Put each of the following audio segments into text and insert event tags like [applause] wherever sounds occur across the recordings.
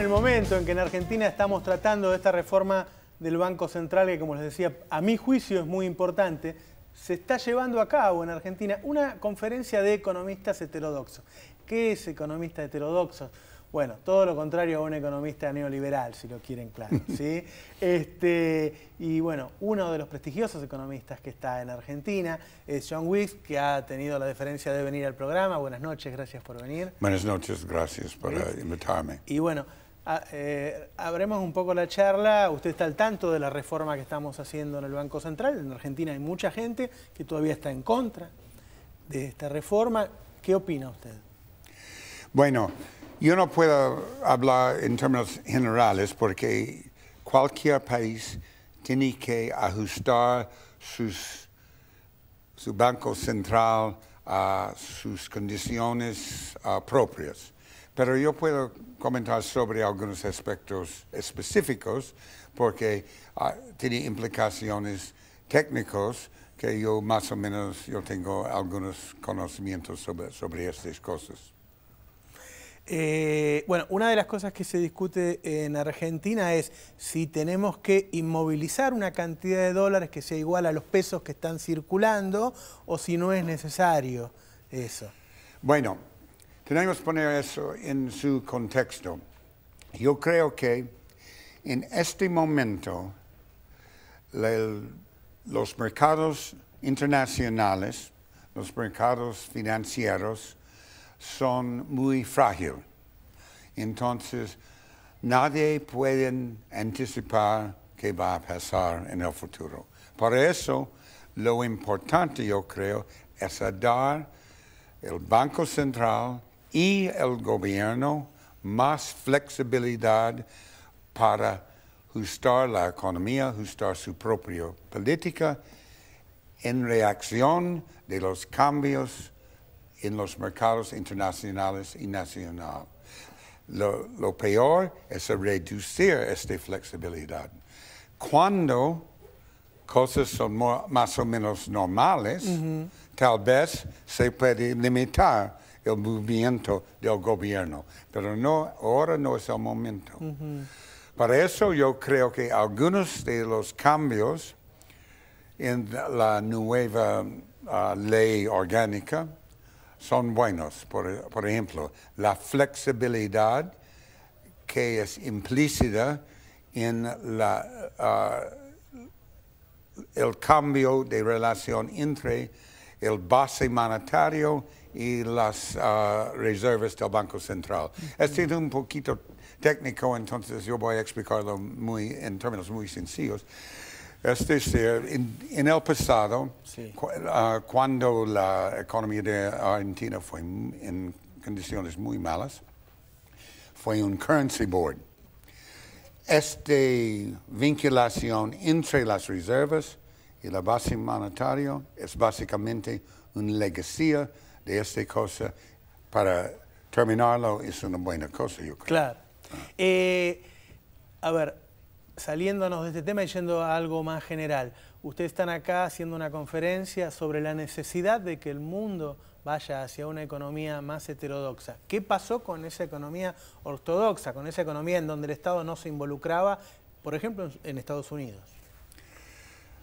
En el momento en que en Argentina estamos tratando de esta reforma del Banco Central, que como les decía, a mi juicio es muy importante, se está llevando a cabo en Argentina una conferencia de economistas heterodoxos. ¿Qué es economista heterodoxo? Bueno, todo lo contrario a un economista neoliberal, si lo quieren claro, [laughs] ¿sí? Este, y bueno, uno de los prestigiosos economistas que está en Argentina es John Wicks, que ha tenido la deferencia de venir al programa. Buenas noches, gracias por venir. Buenas noches, gracias por invitarme. Y bueno, Ah, eh, abremos un poco la charla. Usted está al tanto de la reforma que estamos haciendo en el Banco Central. En Argentina hay mucha gente que todavía está en contra de esta reforma. ¿Qué opina usted? Bueno, yo no puedo hablar en términos generales porque cualquier país tiene que ajustar su banco central a sus condiciones ah, propias. Pero yo puedo comentar sobre algunos aspectos específicos porque ah, tiene implicaciones técnicos que yo más o menos yo tengo algunos conocimientos sobre, sobre estas cosas. Eh, bueno, una de las cosas que se discute en Argentina es si tenemos que inmovilizar una cantidad de dólares que sea igual a los pesos que están circulando o si no es necesario eso. Bueno, tenemos que poner eso en su contexto. Yo creo que en este momento los mercados internacionales, los mercados financieros son muy frágiles. Entonces, nadie puede anticipar qué va a pasar en el futuro. Por eso, lo importante, yo creo, es dar el Banco Central y el gobierno más flexibilidad para ajustar la economía, ajustar su propia política en reacción de los cambios en los mercados internacionales y nacionales. Lo, peor es reducir esta flexibilidad. Cuando cosas son más o menos normales, tal vez se puede limitar el movimiento del gobierno. Pero no, ahora no es el momento. Para eso yo creo que algunos de los cambios en la nueva ah, ley orgánica son buenos. Por, ejemplo, la flexibilidad que es implícita en la, ah, el cambio de relación entre el base monetario y las ah, reservas del Banco Central. Este es un poquito técnico, entonces yo voy a explicarlo muy, en términos muy sencillos. Es en, el pasado, ah, cuando la economía de Argentina fue en condiciones muy malas, fue un currency board. Esta vinculación entre las reservas y la base monetaria es básicamente un legacía de esta cosa para terminarlo es una buena cosa, yo creo. Claro. Ah. Eh, a ver, saliéndonos de este tema y yendo a algo más general, ustedes están acá haciendo una conferencia sobre la necesidad de que el mundo vaya hacia una economía más heterodoxa. ¿Qué pasó con esa economía ortodoxa, con esa economía en donde el Estado no se involucraba, por ejemplo, en Estados Unidos?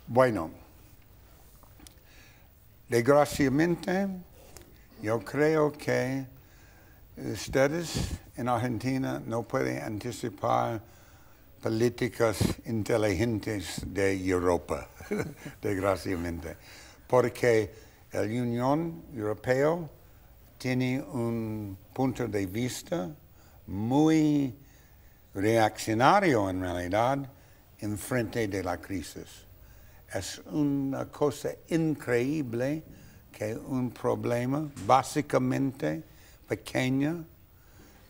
Bueno, desgraciadamente, yo creo que ustedes en Argentina no pueden anticipar políticas inteligentes de Europa, [laughs] desgraciadamente, porque la Unión Europea tiene un punto de vista muy reaccionario en realidad en frente de la crisis. Es una cosa increíble que un problema básicamente pequeño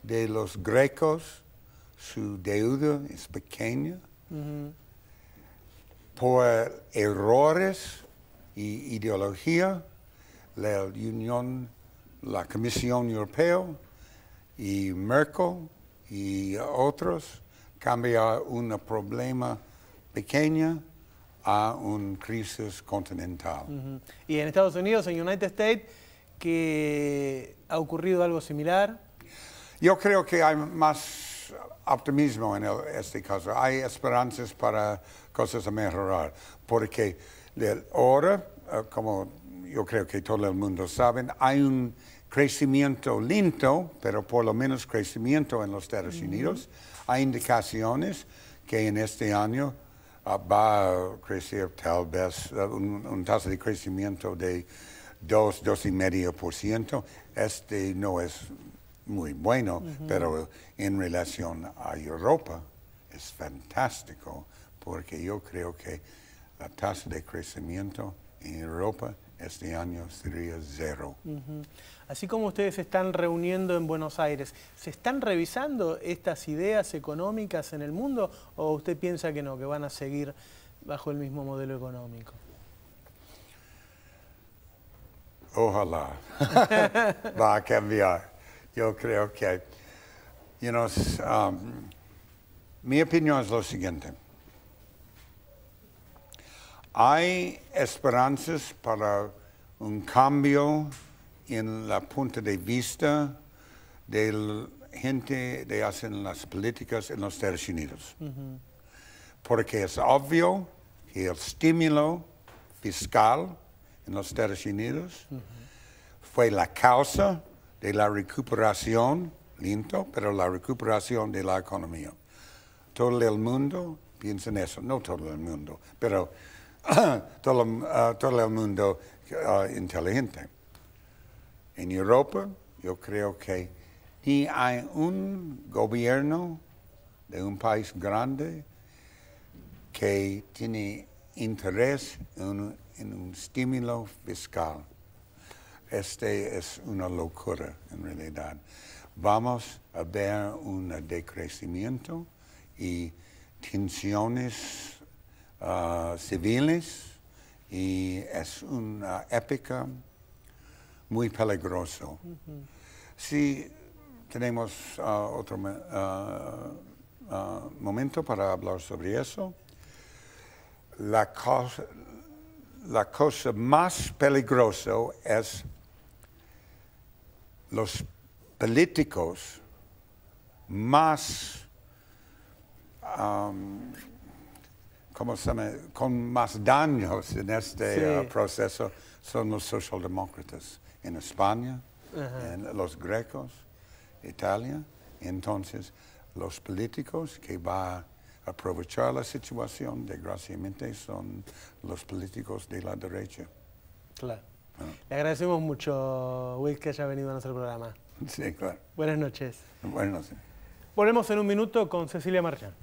de los grecos, su deuda es pequeña, por errores y ideología, la Unión, la Comisión Europea y Merkel y otros cambia un problema pequeño a una crisis continental. Y en Estados Unidos, en United States, que ha ocurrido algo similar. Yo creo que hay más optimismo en este caso. Hay esperanzas para cosas a mejorar, porque ahora, eh, como yo creo que todo el mundo sabe, hay un crecimiento lento, pero por lo menos crecimiento en los Estados Unidos. Hay indicaciones que en este año va a crecer tal vez un, tasa de crecimiento de 2, 2,5%. Este no es muy bueno, pero en relación a Europa es fantástico porque yo creo que la tasa de crecimiento en Europa este año sería cero. Así como ustedes se están reuniendo en Buenos Aires, ¿se están revisando estas ideas económicas en el mundo o usted piensa que no, que van a seguir bajo el mismo modelo económico? Ojalá. [laughs] Va a cambiar. Yo creo que, um, mi opinión es lo siguiente. Hay esperanzas para un cambio en la punta de vista de la gente que hacen las políticas en los Estados Unidos. Porque es obvio que el estímulo fiscal en los Estados Unidos fue la causa de la recuperación, lento, pero la recuperación de la economía. Todo el mundo piensa en eso, no todo el mundo, pero [coughs] Ah, todo, el mundo ah, inteligente. En Europa, yo creo que ni hay un gobierno de un país grande que tiene interés en, en un estímulo fiscal. Este es una locura, en realidad. Vamos a ver un decrecimiento y tensiones Ah, civiles y es una épica muy peligroso. Si tenemos ah, otro ah, momento para hablar sobre eso, la cosa, la cosa más peligrosa es los políticos más um, se con más daños en este proceso son los socialdemócratas en España, en los grecos, Italia. Entonces, los políticos que van a aprovechar la situación, desgraciadamente, son los políticos de la derecha. Claro. Ah. Le agradecemos mucho, Will, que haya venido a nuestro programa. Sí, claro. Buenas noches. Buenas noches. Volvemos en un minuto con Cecilia Marchán.